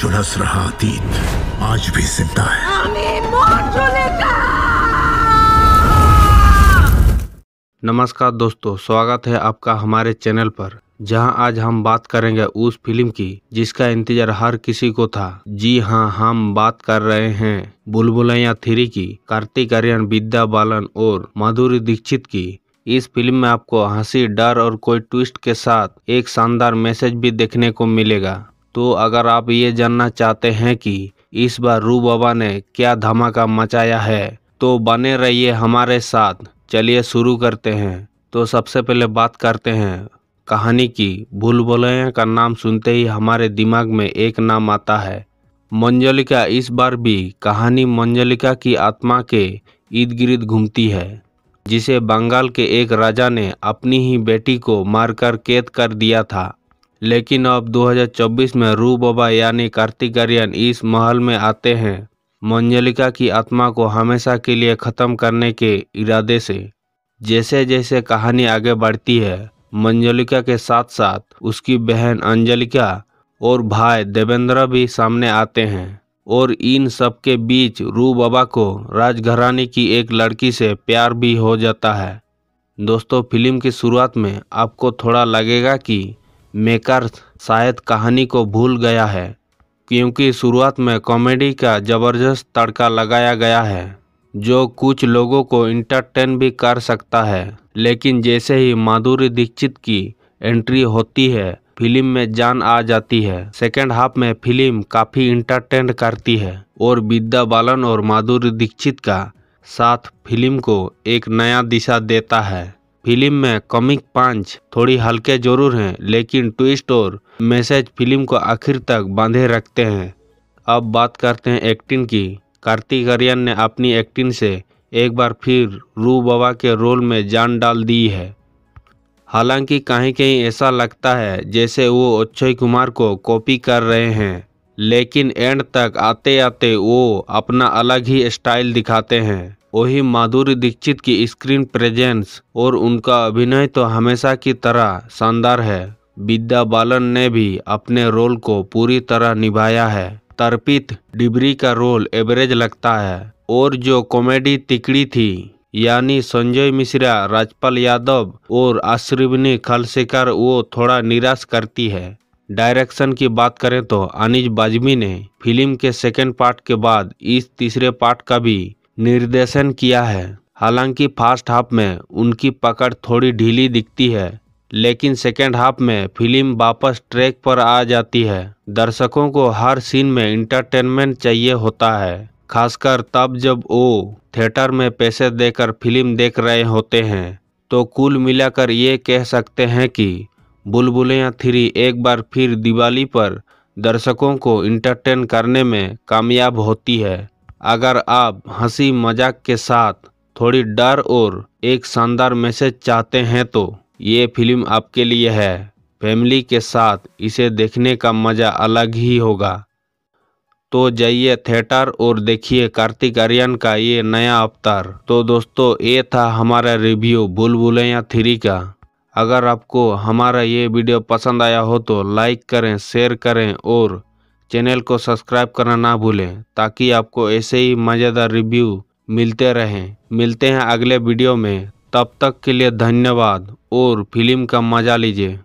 झुलस रहा अतीत आज भी जिंदा है नमस्कार दोस्तों स्वागत है आपका हमारे चैनल पर जहां आज हम बात करेंगे उस फिल्म की जिसका इंतजार हर किसी को था जी हां हम बात कर रहे हैं बुलबुलैया थ्री की कार्तिक आर्यन विद्या बालन और माधुरी दीक्षित की इस फिल्म में आपको हंसी डर और कोई ट्विस्ट के साथ एक शानदार मैसेज भी देखने को मिलेगा तो अगर आप ये जानना चाहते हैं कि इस बार रू बाबा ने क्या धमाका मचाया है तो बने रहिए हमारे साथ चलिए शुरू करते हैं तो सबसे पहले बात करते हैं कहानी की भूल भुलैया का नाम सुनते ही हमारे दिमाग में एक नाम आता है मंजलिका इस बार भी कहानी मंजलिका की आत्मा के इर्द गिर्द घूमती है जिसे बंगाल के एक राजा ने अपनी ही बेटी को मारकर कैद कर दिया था लेकिन अब 2024 में रू बाबा यानी कार्तिक आर्यन इस महल में आते हैं मंजलिका की आत्मा को हमेशा के लिए ख़त्म करने के इरादे से जैसे जैसे कहानी आगे बढ़ती है मंजलिका के साथ साथ उसकी बहन अंजलिका और भाई देवेंद्र भी सामने आते हैं और इन सब के बीच रू बाबा को राजघराने की एक लड़की से प्यार भी हो जाता है दोस्तों फिल्म की शुरुआत में आपको थोड़ा लगेगा कि मेकर शायद कहानी को भूल गया है क्योंकि शुरुआत में कॉमेडी का ज़बरदस्त तड़का लगाया गया है जो कुछ लोगों को इंटरटेन भी कर सकता है लेकिन जैसे ही माधुरी दीक्षित की एंट्री होती है फिल्म में जान आ जाती है सेकेंड हाफ में फिल्म काफ़ी इंटरटेन करती है और विद्या बालन और माधुरी दीक्षित का साथ फिल्म को एक नया दिशा देता है फिल्म में कॉमिक पांच थोड़ी हल्के जरूर हैं लेकिन ट्विस्ट और मैसेज फिल्म को आखिर तक बांधे रखते हैं अब बात करते हैं एक्टिंग की कार्तिक आर्यन ने अपनी एक्टिंग से एक बार फिर रू बाबा के रोल में जान डाल दी है हालांकि कहीं कहीं ऐसा लगता है जैसे वो अक्षय कुमार को कॉपी कर रहे हैं लेकिन एंड तक आते आते वो अपना अलग ही स्टाइल दिखाते हैं वही माधुरी दीक्षित की स्क्रीन प्रेजेंस और उनका अभिनय तो हमेशा की तरह शानदार है विद्या बालन ने भी अपने रोल को पूरी तरह निभाया है तर्पित डिबरी का रोल एवरेज लगता है और जो कॉमेडी तिकड़ी थी यानी संजय मिश्रा राजपाल यादव और आश्रिवनी खलसेकर वो थोड़ा निराश करती है डायरेक्शन की बात करें तो अनिज बाजमी ने फिल्म के सेकेंड पार्ट के बाद इस तीसरे पार्ट का भी निर्देशन किया है हालांकि फर्स्ट हाफ में उनकी पकड़ थोड़ी ढीली दिखती है लेकिन सेकेंड हाफ में फिल्म वापस ट्रैक पर आ जाती है दर्शकों को हर सीन में इंटरटेनमेंट चाहिए होता है खासकर तब जब वो थिएटर में पैसे देकर फिल्म देख रहे होते हैं तो कुल मिलाकर ये कह सकते हैं कि बुलबुलियाँ थ्री एक बार फिर दिवाली पर दर्शकों को इंटरटेन करने में कामयाब होती है अगर आप हंसी मजाक के साथ थोड़ी डर और एक शानदार मैसेज चाहते हैं तो ये फिल्म आपके लिए है फैमिली के साथ इसे देखने का मज़ा अलग ही होगा तो जाइए थिएटर और देखिए कार्तिक आर्यन का ये नया अवतार तो दोस्तों ये था हमारा रिव्यू भूल थ्री का अगर आपको हमारा ये वीडियो पसंद आया हो तो लाइक करें शेयर करें और चैनल को सब्सक्राइब करना ना भूलें ताकि आपको ऐसे ही मज़ेदार रिव्यू मिलते रहें मिलते हैं अगले वीडियो में तब तक के लिए धन्यवाद और फिल्म का मज़ा लीजिए